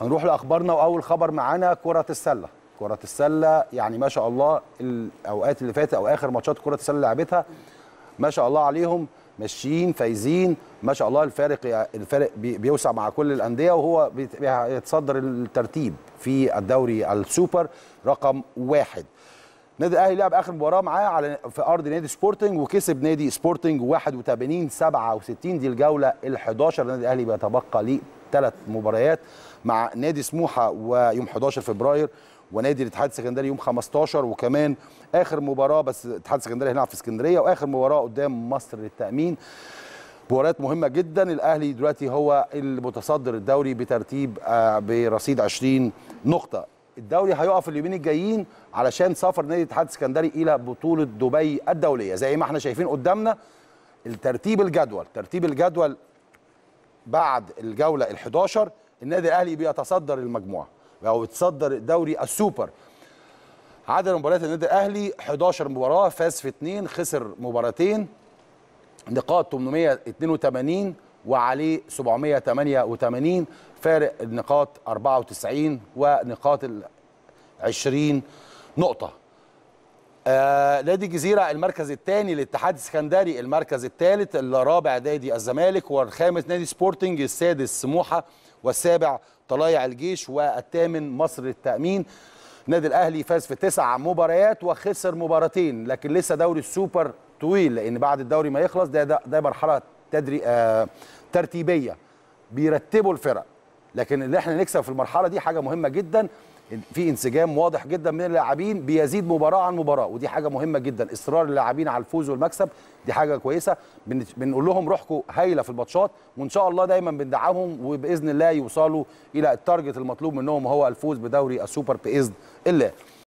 هنروح لاخبارنا واول خبر معانا كره السله كره السله يعني ما شاء الله الاوقات اللي فاتت او اخر ماتشات كره السله لعبتها ما شاء الله عليهم ماشيين فايزين ما شاء الله الفارق الفارق بيوسع مع كل الانديه وهو بيتصدر الترتيب في الدوري السوبر رقم واحد النادي الاهلي لعب اخر مباراه معاه على في ارض نادي سبورتنج وكسب نادي سبورتنج 81 67 دي الجوله ال11 نادي الاهلي بيتبقى ليه ثلاث مباريات مع نادي سموحه ويوم 11 فبراير ونادي الاتحاد السكندري يوم 15 وكمان اخر مباراه بس الاتحاد السكندري هيلعب في اسكندريه واخر مباراه قدام مصر للتامين مباريات مهمه جدا الاهلي دلوقتي هو المتصدر الدوري بترتيب آه، برصيد 20 نقطه الدوري هيقف اليومين الجايين علشان سفر نادي الاتحاد السكندري الى بطوله دبي الدوليه زي ما احنا شايفين قدامنا الترتيب الجدول ترتيب الجدول بعد الجوله ال11 النادي الاهلي بيتصدر المجموعه او بيتصدر دوري السوبر عدد مباريات النادي الاهلي 11 مباراه فاز في 2 خسر مباراتين نقاط 882 وعليه 788 فارق النقاط 94 ونقاط ال 20 نقطة آه نادي الجزيرة المركز الثاني الاتحاد السكندري المركز الثالث الرابع نادي الزمالك والخامس نادي سبورتنج السادس سموحة والسابع طلايع الجيش والثامن مصر للتأمين نادي الأهلي فاز في تسع مباريات وخسر مباراتين لكن لسه دوري السوبر طويل لأن بعد الدوري ما يخلص ده ده, ده مرحلة تدري آه ترتيبيه بيرتبوا الفرق لكن اللي احنا نكسب في المرحله دي حاجه مهمه جدا في انسجام واضح جدا من اللاعبين بيزيد مباراه عن مباراه ودي حاجه مهمه جدا اصرار اللاعبين على الفوز والمكسب دي حاجه كويسه بنقول لهم روحكم هايله في الماتشات وان شاء الله دايما بندعمهم وباذن الله يوصلوا الى التارجت المطلوب منهم وهو الفوز بدوري السوبر باذن الله